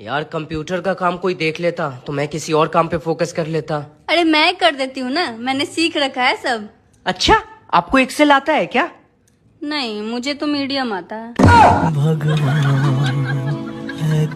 यार कंप्यूटर का काम कोई देख लेता तो मैं किसी और काम पे फोकस कर लेता अरे मैं कर देती हूँ ना मैंने सीख रखा है सब अच्छा आपको एक्सेल आता है क्या नहीं मुझे तो मीडियम आता है भगवान